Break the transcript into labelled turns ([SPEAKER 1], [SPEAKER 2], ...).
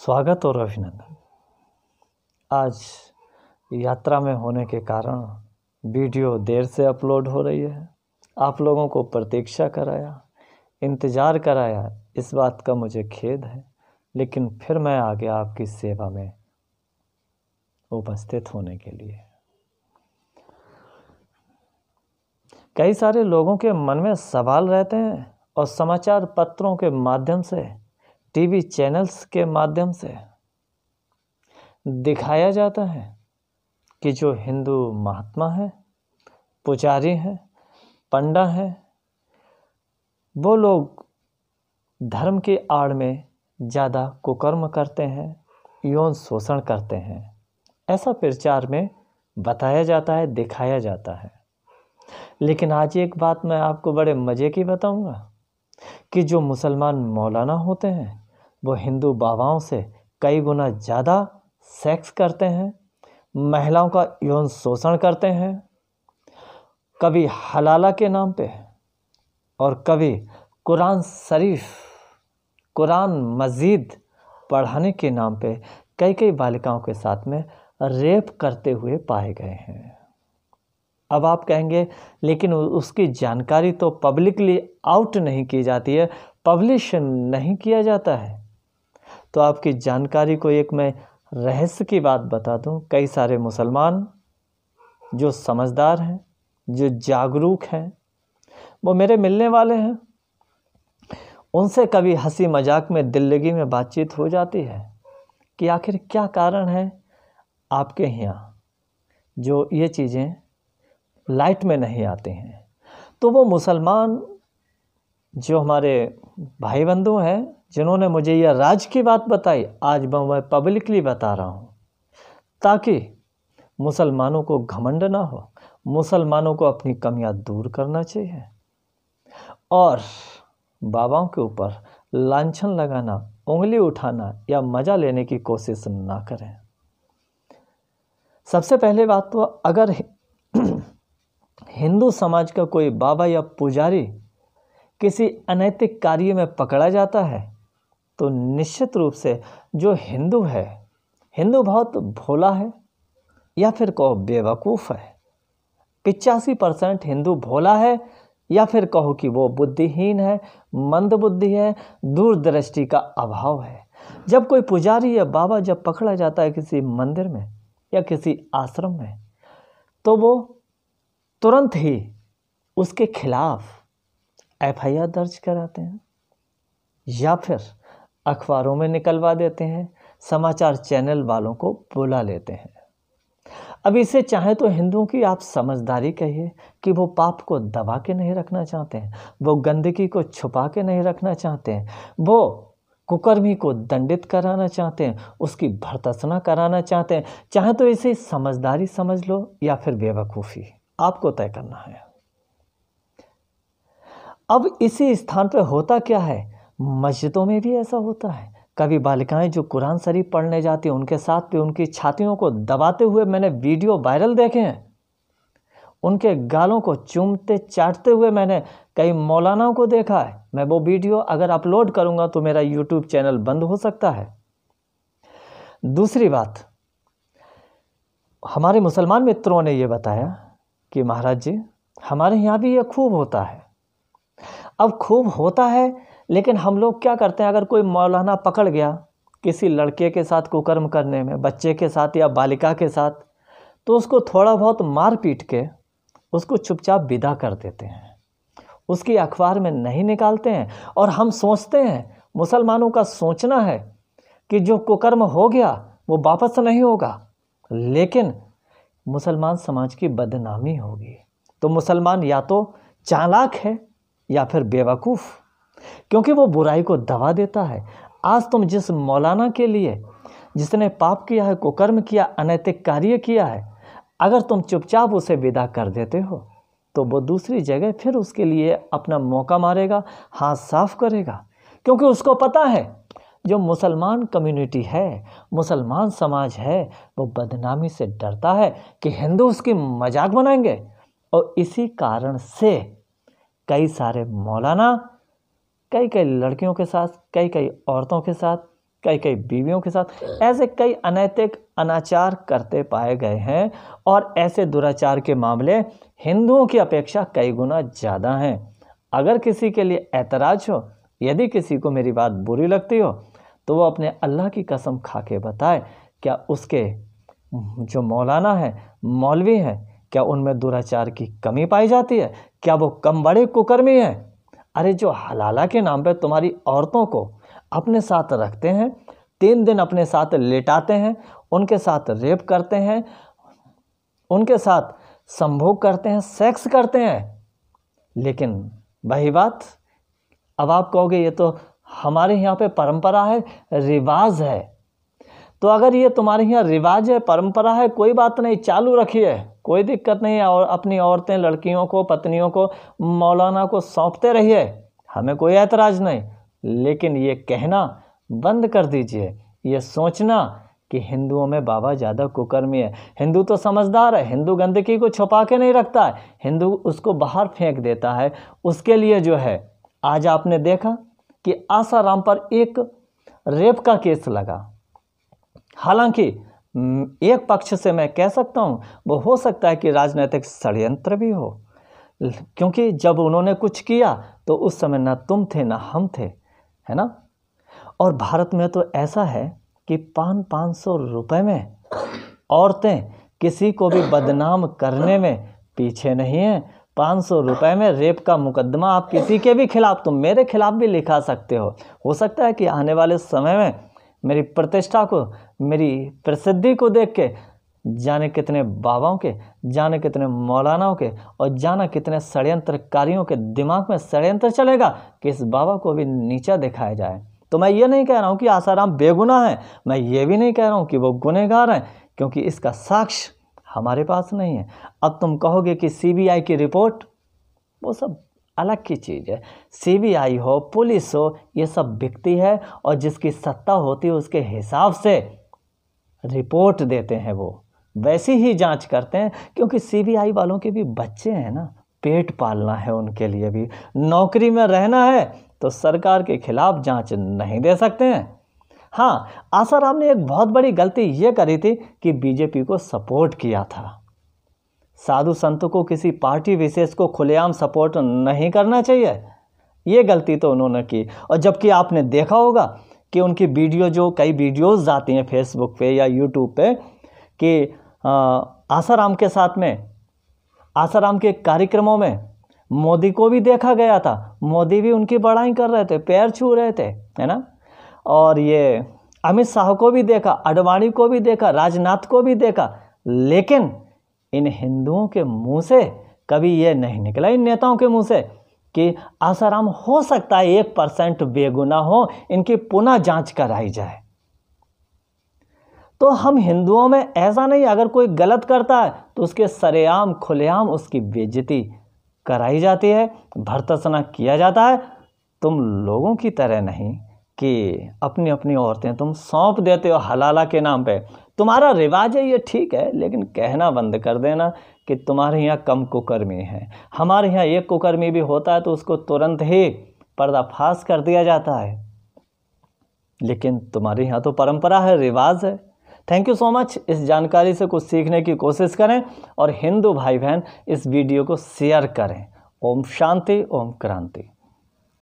[SPEAKER 1] स्वागत और अभिनंदन आज यात्रा में होने के कारण वीडियो देर से अपलोड हो रही है आप लोगों को प्रतीक्षा कराया इंतज़ार कराया इस बात का मुझे खेद है लेकिन फिर मैं आ गया आपकी सेवा में उपस्थित होने के लिए कई सारे लोगों के मन में सवाल रहते हैं और समाचार पत्रों के माध्यम से टीवी चैनल्स के माध्यम से दिखाया जाता है कि जो हिंदू महात्मा हैं पुजारी हैं पंडा हैं वो लोग धर्म के आड़ में ज़्यादा कुकर्म करते हैं यौन शोषण करते हैं ऐसा प्रचार में बताया जाता है दिखाया जाता है लेकिन आज एक बात मैं आपको बड़े मज़े की बताऊंगा कि जो मुसलमान मौलाना होते हैं वो हिंदू बाबाओं से कई गुना ज़्यादा सेक्स करते हैं महिलाओं का यौन शोषण करते हैं कभी हलाला के नाम पे और कभी कुरान शरीफ कुरान मजीद पढ़ाने के नाम पे कई कई बालिकाओं के साथ में रेप करते हुए पाए गए हैं अब आप कहेंगे लेकिन उसकी जानकारी तो पब्लिकली आउट नहीं की जाती है पब्लिश नहीं किया जाता है तो आपकी जानकारी को एक मैं रहस्य की बात बता दूं कई सारे मुसलमान जो समझदार हैं जो जागरूक हैं वो मेरे मिलने वाले हैं उनसे कभी हंसी मजाक में दिल्लगी में बातचीत हो जाती है कि आखिर क्या कारण है आपके यहाँ जो ये चीज़ें लाइट में नहीं आते हैं तो वो मुसलमान जो हमारे भाई बंधु हैं जिन्होंने मुझे यह राज की बात बताई आज मैं वह पब्लिकली बता रहा हूँ ताकि मुसलमानों को घमंड ना हो मुसलमानों को अपनी कमियाँ दूर करना चाहिए और बाबाओं के ऊपर लाछन लगाना उंगली उठाना या मज़ा लेने की कोशिश ना करें सबसे पहले बात तो अगर हिंदू समाज का कोई बाबा या पुजारी किसी अनैतिक कार्य में पकड़ा जाता है तो निश्चित रूप से जो हिंदू है हिंदू बहुत भोला है या फिर कहो बेवकूफ़ है पिचासी परसेंट हिंदू भोला है या फिर कहो कि वो बुद्धिहीन है मंदबुद्धि है दूरदृष्टि का अभाव है जब कोई पुजारी या बाबा जब पकड़ा जाता है किसी मंदिर में या किसी आश्रम में तो वो तुरंत ही उसके खिलाफ एफआईआर दर्ज कराते हैं या फिर अखबारों में निकलवा देते हैं समाचार चैनल वालों को बुला लेते हैं अब इसे चाहे तो हिंदुओं की आप समझदारी कहिए कि वो पाप को दबा के नहीं रखना चाहते हैं वो गंदगी को छुपा के नहीं रखना चाहते हैं वो कुकर्मी को दंडित कराना चाहते हैं उसकी भर्तसना कराना चाहते हैं चाहे तो इसे समझदारी समझ लो या फिर बेवकूफ़ी आपको तय करना है अब इसी स्थान पर होता क्या है मस्जिदों में भी ऐसा होता है कभी बालिकाएं जो कुरान शरीफ पढ़ने जाती हैं उनके साथ भी उनकी छातियों को दबाते हुए मैंने वीडियो वायरल देखे हैं उनके गालों को चूमते चाटते हुए मैंने कई मौलानाओं को देखा है मैं वो वीडियो अगर अपलोड करूंगा तो मेरा यूट्यूब चैनल बंद हो सकता है दूसरी बात हमारे मुसलमान मित्रों ने यह बताया कि महाराज जी हमारे यहाँ भी ये खूब होता है अब खूब होता है लेकिन हम लोग क्या करते हैं अगर कोई मौलाना पकड़ गया किसी लड़के के साथ कुकर्म करने में बच्चे के साथ या बालिका के साथ तो उसको थोड़ा बहुत मार पीट के उसको चुपचाप विदा कर देते हैं उसकी अखबार में नहीं निकालते हैं और हम सोचते हैं मुसलमानों का सोचना है कि जो कुकर्म हो गया वो वापस नहीं होगा लेकिन मुसलमान समाज की बदनामी होगी तो मुसलमान या तो चालाक है या फिर बेवकूफ़ क्योंकि वो बुराई को दबा देता है आज तुम जिस मौलाना के लिए जिसने पाप किया है कुकर्म किया अनैतिक कार्य किया है अगर तुम चुपचाप उसे विदा कर देते हो तो वो दूसरी जगह फिर उसके लिए अपना मौका मारेगा हाथ साफ करेगा क्योंकि उसको पता है जो मुसलमान कम्युनिटी है मुसलमान समाज है वो बदनामी से डरता है कि हिंदू उसकी मजाक बनाएंगे और इसी कारण से कई सारे मौलाना कई कई लड़कियों के साथ कई कई औरतों के साथ कई कई बीवियों के साथ ऐसे कई अनैतिक अनाचार करते पाए गए हैं और ऐसे दुराचार के मामले हिंदुओं की अपेक्षा कई गुना ज़्यादा हैं अगर किसी के लिए ऐतराज़ हो यदि किसी को मेरी बात बुरी लगती हो तो वो अपने अल्लाह की कसम खा के बताए क्या उसके जो मौलाना है मौलवी है क्या उनमें दुराचार की कमी पाई जाती है क्या वो कम बड़े कुकर्मी हैं अरे जो हलाला के नाम पर तुम्हारी औरतों को अपने साथ रखते हैं तीन दिन अपने साथ लेटाते हैं उनके साथ रेप करते हैं उनके साथ संभोग करते हैं सेक्स करते हैं लेकिन वही बात अब आप कहोगे ये तो हमारे यहाँ पे परंपरा है रिवाज है तो अगर ये तुम्हारे यहाँ रिवाज है परंपरा है कोई बात नहीं चालू रखिए कोई दिक्कत नहीं और अपनी औरतें लड़कियों को पत्नियों को मौलाना को सौंपते रहिए हमें कोई ऐतराज़ नहीं लेकिन ये कहना बंद कर दीजिए ये सोचना कि हिंदुओं में बाबा ज़्यादा कुकर्मी है हिंदू तो समझदार है हिंदू गंदगी को छुपा के नहीं रखता है हिंदू उसको बाहर फेंक देता है उसके लिए जो है आज आपने देखा कि आसाराम पर एक रेप का केस लगा हालांकि एक पक्ष से मैं कह सकता हूं वो हो सकता है कि राजनीतिक षड्यंत्र भी हो क्योंकि जब उन्होंने कुछ किया तो उस समय ना तुम थे ना हम थे है ना और भारत में तो ऐसा है कि पाँच पाँच सौ रुपये में औरतें किसी को भी बदनाम करने में पीछे नहीं हैं पाँच सौ रुपये में रेप का मुकदमा आप किसी के भी खिलाफ तो मेरे खिलाफ भी लिखा सकते हो हो सकता है कि आने वाले समय में मेरी प्रतिष्ठा को मेरी प्रसिद्धि को देख के जाने कितने बाबाओं के जाने कितने मौलानाओं के और जाना कितने षड्यंत्रकारियों के दिमाग में षड्यंत्र चलेगा कि इस बाबा को भी नीचा दिखाया जाए तो मैं ये नहीं कह रहा हूँ कि आसाराम बेगुनाह हैं मैं ये भी नहीं कह रहा हूँ कि वो गुनहगार हैं क्योंकि इसका साक्ष्य हमारे पास नहीं है अब तुम कहोगे कि सीबीआई की रिपोर्ट वो सब अलग की चीज़ है सीबीआई हो पुलिस हो ये सब बिकती है और जिसकी सत्ता होती है उसके हिसाब से रिपोर्ट देते हैं वो वैसी ही जांच करते हैं क्योंकि सीबीआई वालों के भी बच्चे हैं ना पेट पालना है उनके लिए भी नौकरी में रहना है तो सरकार के खिलाफ जांच नहीं दे सकते हैं हाँ आसाराम ने एक बहुत बड़ी गलती ये करी थी कि बीजेपी को सपोर्ट किया था साधु संत को किसी पार्टी विशेष को खुलेआम सपोर्ट नहीं करना चाहिए ये गलती तो उन्होंने की और जबकि आपने देखा होगा कि उनकी वीडियो जो कई वीडियोस आती हैं फेसबुक पे या यूट्यूब पे कि आसाराम के साथ में आसाराम के कार्यक्रमों में मोदी को भी देखा गया था मोदी भी उनकी बड़ाई कर रहे थे पैर छू रहे थे है ना और ये अमित शाह को भी देखा अडवाणी को भी देखा राजनाथ को भी देखा लेकिन इन हिंदुओं के मुंह से कभी ये नहीं निकला इन नेताओं के मुंह से कि आसाराम हो सकता है एक परसेंट बेगुना हो इनकी पुनः जांच कराई जाए तो हम हिंदुओं में ऐसा नहीं अगर कोई गलत करता है तो उसके सरेआम खुलेआम उसकी बेजती कराई जाती है भर्तसना किया जाता है तुम लोगों की तरह नहीं कि अपनी अपनी औरतें तुम सौंप देते हो हलाला के नाम पे तुम्हारा रिवाज है ये ठीक है लेकिन कहना बंद कर देना कि तुम्हारे यहाँ कम कुकर्मी है हमारे यहाँ एक कुकर्मी भी होता है तो उसको तुरंत ही पर्दाफाश कर दिया जाता है लेकिन तुम्हारे यहाँ तो परंपरा है रिवाज है थैंक यू सो मच इस जानकारी से कुछ सीखने की कोशिश करें और हिंदू भाई बहन इस वीडियो को शेयर करें ओम शांति ओम क्रांति